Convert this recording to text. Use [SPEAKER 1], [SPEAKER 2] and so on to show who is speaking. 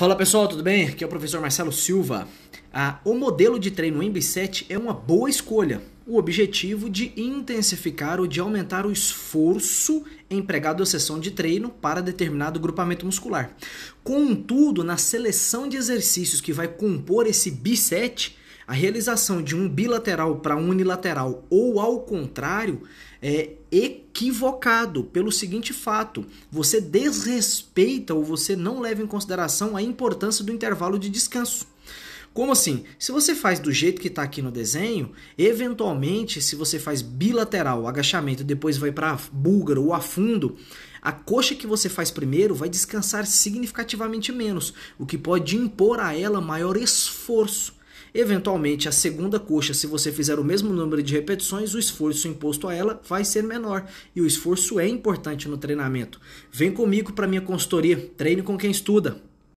[SPEAKER 1] Fala pessoal, tudo bem? Aqui é o professor Marcelo Silva. Ah, o modelo de treino MB7 é uma boa escolha. O objetivo de intensificar ou de aumentar o esforço empregado à sessão de treino para determinado grupamento muscular. Contudo, na seleção de exercícios que vai compor esse B7, a realização de um bilateral para unilateral ou ao contrário é equivocado pelo seguinte fato: você desrespeita ou você não leva em consideração a importância do intervalo de descanso. Como assim? Se você faz do jeito que está aqui no desenho, eventualmente, se você faz bilateral, agachamento, depois vai para búlgaro ou afundo, a coxa que você faz primeiro vai descansar significativamente menos, o que pode impor a ela maior esforço. Eventualmente, a segunda coxa, se você fizer o mesmo número de repetições, o esforço imposto a ela vai ser menor e o esforço é importante no treinamento. Vem comigo para minha consultoria, treine com quem estuda.